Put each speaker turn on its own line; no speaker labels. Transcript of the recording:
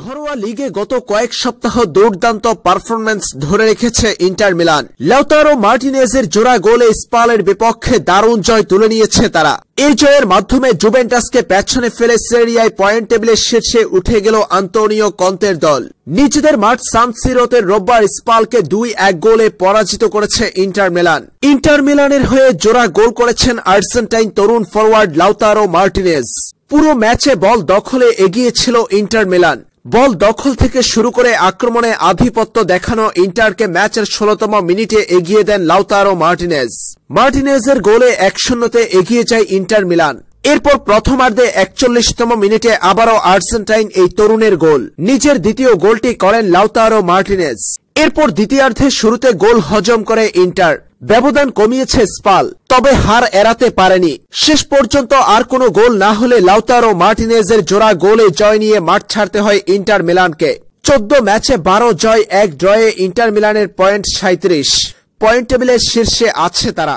ঘরোয়া লিগে গত কয়েক সপ্তাহ দুর্দান্ত পারফরমেন্স ধরে রেখেছে ইন্টার মিলান লাউতারো মার্টিনেজের জোড়া গোলে স্পালের বিপক্ষে দারুণ জয় তুলে নিয়েছে তারা এই জয়ের মাধ্যমে জুভেন্টাসকে পেছনে ফেলে সেরিয়ায় পয়েন্ট টেবিলের শীর্ষে উঠে গেল আন্তোনিও কন্তের দল নিজেদের মাঠ সানসিরোতে রোববার স্পালকে দুই এক গোলে পরাজিত করেছে ইন্টার মিলান ইন্টার মিলানের হয়ে জোড়া গোল করেছেন আর্জেন্টাইন তরুণ ফরওয়ার্ড লাউতারো মার্টিনেজ পুরো ম্যাচে বল দখলে এগিয়েছিল ইন্টার মিলান বল দখল থেকে শুরু করে আক্রমণে আধিপত্য দেখানো ইন্টারকে ম্যাচের ষোলতম মিনিটে এগিয়ে দেন লাউতারো মার্টিনেজ মার্টিনেজের গোলে এক শূন্যতে এগিয়ে যায় ইন্টার মিলান এরপর প্রথমার্ধে একচল্লিশতম মিনিটে আবারও আর্জেন্টাইন এই তরুণের গোল নিজের দ্বিতীয় গোলটি করেন লাউতারো মার্টিনেজ এরপর দ্বিতীয়ার্ধে শুরুতে গোল হজম করে ইন্টার ব্যবধান কমিয়েছে স্পাল তবে হার এড়াতে পারেনি শেষ পর্যন্ত আর কোনো গোল না হলে লাউতারো মার্টিনেজের জোড়া গোলে জয় নিয়ে মাঠ ছাড়তে হয় ইন্টার মিলানকে চোদ্দ ম্যাচে বারো জয় এক ড্রয়ে ইন্টার মিলানের পয়েন্ট সাঁত্রিশ পয়েন্ট টেবিলের শীর্ষে আছে তারা